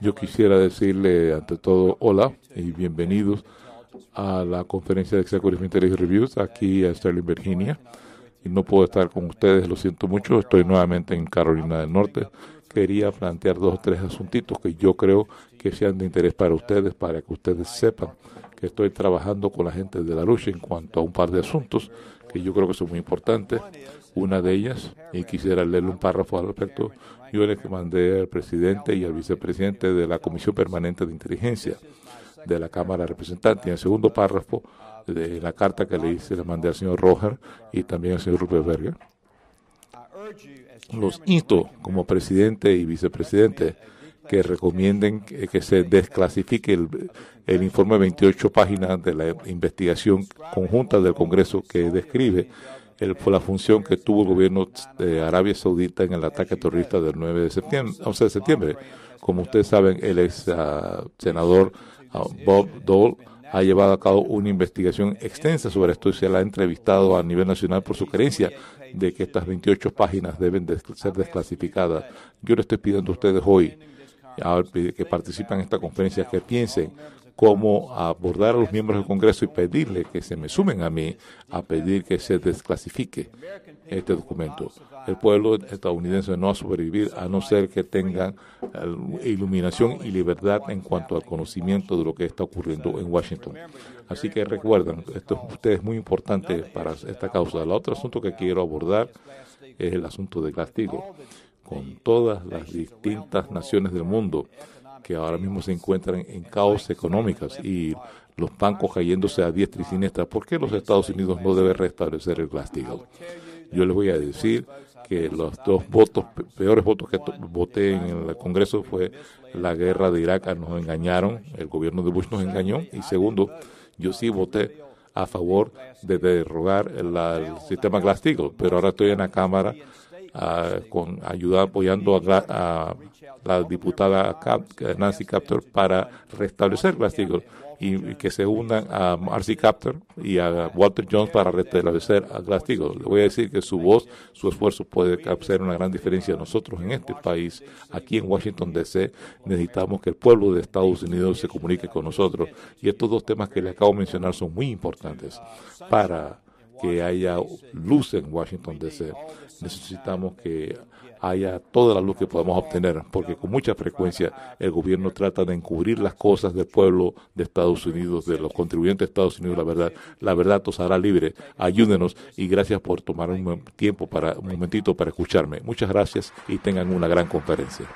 Yo quisiera decirle ante todo hola y bienvenidos a la conferencia de Executive Intelligence Reviews aquí en Sterling, Virginia. Y no puedo estar con ustedes, lo siento mucho, estoy nuevamente en Carolina del Norte. Quería plantear dos o tres asuntitos que yo creo que sean de interés para ustedes, para que ustedes sepan estoy trabajando con la gente de la lucha en cuanto a un par de asuntos que yo creo que son muy importantes. Una de ellas, y quisiera leerle un párrafo al respecto, yo le mandé al presidente y al vicepresidente de la Comisión Permanente de Inteligencia de la Cámara de Representantes. en el segundo párrafo de la carta que le hice, le mandé al señor Roger y también al señor Rupert Berger. Los insto como presidente y vicepresidente que recomienden que, se desclasifique el, informe de 28 páginas de la investigación conjunta del Congreso que describe el, la función que tuvo el gobierno de Arabia Saudita en el ataque terrorista del 9 de septiembre, 11 de septiembre. Como ustedes saben, el ex ah, senador ah, Bob Dole ha llevado a cabo una investigación extensa sobre esto y se la ha entrevistado a nivel nacional por su creencia de que estas 28 páginas deben ser desclasificadas. Yo le estoy pidiendo a ustedes hoy que participan en esta conferencia que piensen cómo abordar a los miembros del Congreso y pedirle que se me sumen a mí a pedir que se desclasifique este documento. El pueblo estadounidense no va a sobrevivir a no ser que tengan eh, iluminación y libertad en cuanto al conocimiento de lo que está ocurriendo en Washington. Así que recuerden, esto es muy importante para esta causa. El otro asunto que quiero abordar es el asunto de castigo con todas las distintas naciones del mundo que ahora mismo se encuentran en caos económicas y los bancos cayéndose a diestra y siniestra. ¿Por qué los Estados Unidos no deben restablecer el glass Yo les voy a decir que los dos votos, peores votos que voté en el Congreso fue la guerra de Irak, nos engañaron, el gobierno de Bush nos engañó, y segundo, yo sí voté a favor de derrogar el, sistema glass pero ahora estoy en la Cámara con ayuda apoyando a, la diputada Nancy Captor para restablecer Glass y que se unan a Marcy Captor y a Walter Jones para restablecer a Le voy a decir que su voz, su esfuerzo puede hacer una gran diferencia. Nosotros en este país, aquí en Washington DC, necesitamos que el pueblo de Estados Unidos se comunique con nosotros. Y estos dos temas que le acabo de mencionar son muy importantes para que haya luz en Washington DC. Necesitamos que haya toda la luz que podamos obtener, porque con mucha frecuencia el gobierno trata de encubrir las cosas del pueblo de Estados Unidos, de los contribuyentes de Estados Unidos, la verdad. La verdad os hará libre. Ayúdenos y gracias por tomar un tiempo para un momentito para escucharme. Muchas gracias y tengan una gran conferencia.